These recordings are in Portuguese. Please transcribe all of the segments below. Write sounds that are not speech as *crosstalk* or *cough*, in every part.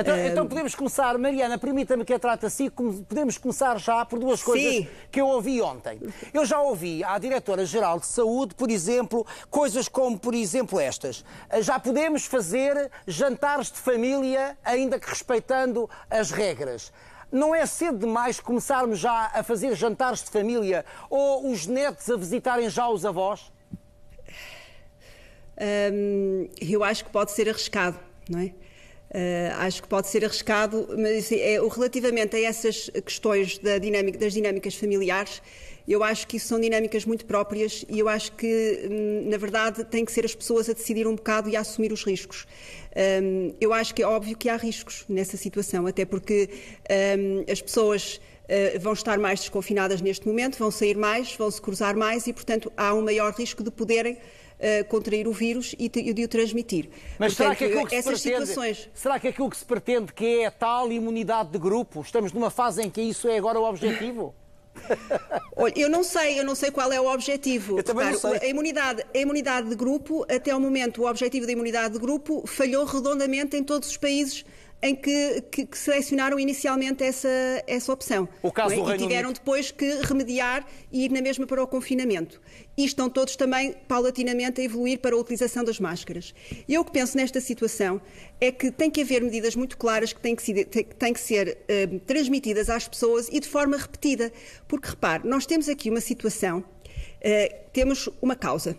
Então, eh, então podemos começar, Mariana, permita-me que a trate assim, podemos começar já por duas coisas Sim. que eu ouvi ontem. Eu já ouvi à Diretora-Geral de Saúde, por exemplo, coisas como, por exemplo, estas. Eh, já podemos fazer jantares de família, ainda que respeitando as regras. Não é cedo demais começarmos já a fazer jantares de família ou os netos a visitarem já os avós? Hum, eu acho que pode ser arriscado, não é? Uh, acho que pode ser arriscado, mas é, relativamente a essas questões da dinâmica, das dinâmicas familiares, eu acho que isso são dinâmicas muito próprias e eu acho que, hum, na verdade, têm que ser as pessoas a decidir um bocado e a assumir os riscos. Um, eu acho que é óbvio que há riscos nessa situação, até porque um, as pessoas. Uh, vão estar mais desconfinadas neste momento, vão sair mais, vão se cruzar mais e, portanto, há um maior risco de poderem eh, contrair o vírus e de, de o transmitir. Mas Portanto, será, que que essas pretende, situações... será que aquilo que se pretende que é a tal imunidade de grupo? Estamos numa fase em que isso é agora o objetivo? *laughs* Olha, eu não sei, eu não sei qual é o objetivo. Eu também não sei. A imunidade, a imunidade de grupo, até ao momento, o objetivo da imunidade de grupo falhou redondamente em todos os países em que, que, que selecionaram inicialmente essa, essa opção. O caso é? do Reino e tiveram Unido. depois que remediar e ir na mesma para o confinamento. E estão todos também paulatinamente a evoluir para a utilização das máscaras. Eu o que penso nesta situação é que tem que haver medidas muito claras que têm que, ser, têm que ser uh, transmitidas às pessoas e de forma repetida. Porque, repare, nós temos aqui uma situação, uh, temos uma causa,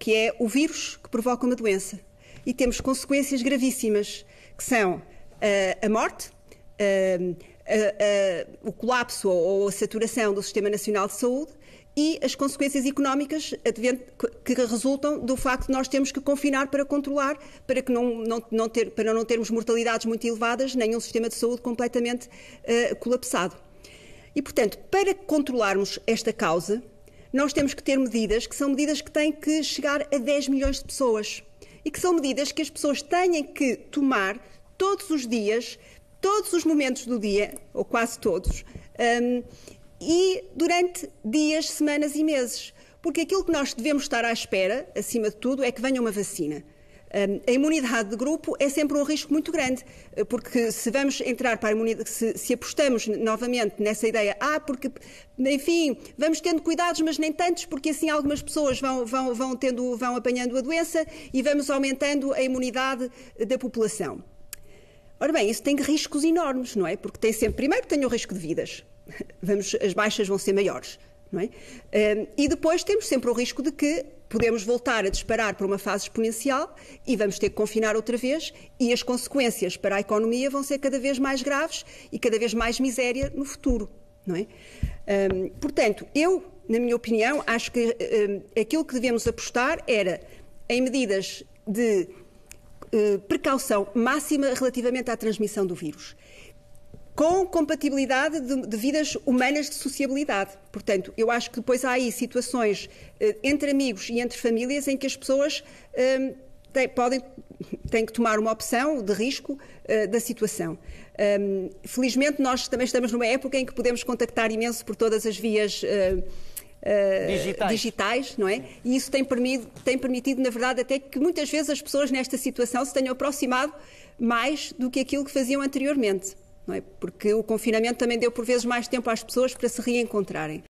que é o vírus que provoca uma doença. E temos consequências gravíssimas, que são eh, a morte, eh, o colapso ou a saturação do Sistema Nacional de Saúde e as consequências económicas que resultam do facto de nós termos que confinar para controlar, para, que não, não, não ter, para não termos mortalidades muito elevadas, nem um sistema de saúde completamente uh, colapsado. E, portanto, para controlarmos esta causa, nós temos que ter medidas que são medidas que têm que chegar a 10 milhões de pessoas e que são medidas que as pessoas têm que tomar todos os dias, todos os momentos do dia, ou quase todos, um, e durante dias, semanas e meses. Porque aquilo que nós devemos estar à espera, acima de tudo, é que venha uma vacina. Hum, a imunidade de grupo é sempre um risco muito grande, porque se vamos entrar para a imunidade, se, se, apostamos novamente nessa ideia, ah, porque, enfim, vamos tendo cuidados, mas nem tantos, porque assim algumas pessoas vão, vão, vão, tendo, vão apanhando a doença e vamos aumentando a imunidade da população. Ora bem, isso tem riscos enormes, não é? Porque tem sempre, primeiro, tem o risco de vidas. *laughs* Vamos, as baixas vão ser maiores, não é? Hum, e depois temos sempre o risco de que podemos voltar a disparar por uma fase exponencial e vamos ter que confinar outra vez e as consequências para a economia vão ser cada vez mais graves e cada vez mais miséria no futuro, não é? Hum, portanto, eu, na minha opinião, acho que hum, aquilo que devemos apostar era em medidas de eh, precaução máxima relativamente à transmissão do vírus com compatibilidade de, de, vidas humanas de sociabilidade. Portanto, eu acho que depois há aí situações eh, entre amigos e entre famílias em que as pessoas eh, têm, podem, têm que tomar uma opção de risco eh, da situação. Um, eh, felizmente, nós também estamos numa época em que podemos contactar imenso por todas as vias eh, eh, digitais. digitais. não é? E isso tem permitido, tem permitido, na verdade, até que muitas vezes as pessoas nesta situação se tenham aproximado mais do que aquilo que faziam anteriormente, não é? Porque o confinamento também deu por vezes mais tempo às pessoas para se reencontrarem.